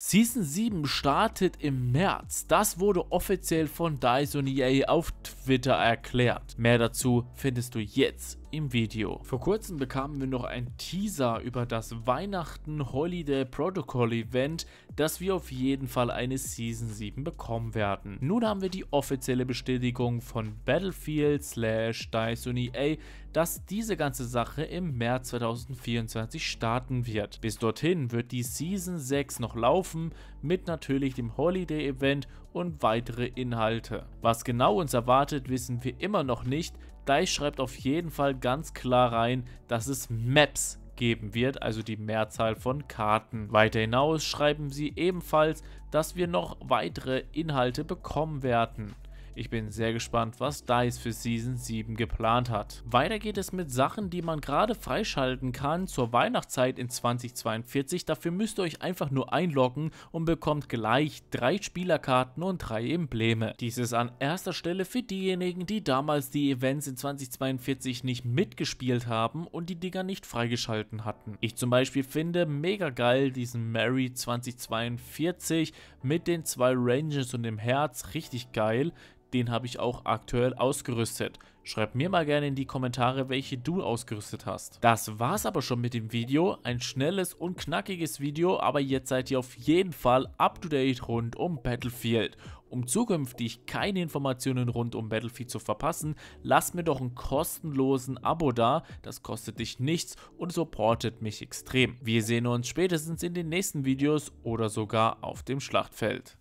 Season 7 startet im März. Das wurde offiziell von Dyson EA auf Twitter erklärt. Mehr dazu findest du jetzt im Video. Vor kurzem bekamen wir noch ein Teaser über das Weihnachten Holiday Protocol Event, dass wir auf jeden Fall eine Season 7 bekommen werden. Nun haben wir die offizielle Bestätigung von Battlefield slash Dyson EA, dass diese ganze Sache im März 2024 starten wird. Bis dorthin wird die Season 6 noch laufen laufen mit natürlich dem Holiday Event und weitere Inhalte. Was genau uns erwartet, wissen wir immer noch nicht. DICE schreibt auf jeden Fall ganz klar rein, dass es Maps geben wird, also die Mehrzahl von Karten. Weiter hinaus schreiben sie ebenfalls, dass wir noch weitere Inhalte bekommen werden. Ich bin sehr gespannt, was DICE für Season 7 geplant hat. Weiter geht es mit Sachen, die man gerade freischalten kann zur Weihnachtszeit in 2042. Dafür müsst ihr euch einfach nur einloggen und bekommt gleich drei Spielerkarten und drei Embleme. Dies ist an erster Stelle für diejenigen, die damals die Events in 2042 nicht mitgespielt haben und die Dinger nicht freigeschalten hatten. Ich zum Beispiel finde mega geil diesen Mary 2042 mit den zwei Ranges und dem Herz, richtig geil. Den habe ich auch aktuell ausgerüstet. Schreib mir mal gerne in die Kommentare, welche du ausgerüstet hast. Das war's aber schon mit dem Video. Ein schnelles und knackiges Video, aber jetzt seid ihr auf jeden Fall up to date rund um Battlefield. Um zukünftig keine Informationen rund um Battlefield zu verpassen, lasst mir doch einen kostenlosen Abo da, das kostet dich nichts und supportet mich extrem. Wir sehen uns spätestens in den nächsten Videos oder sogar auf dem Schlachtfeld.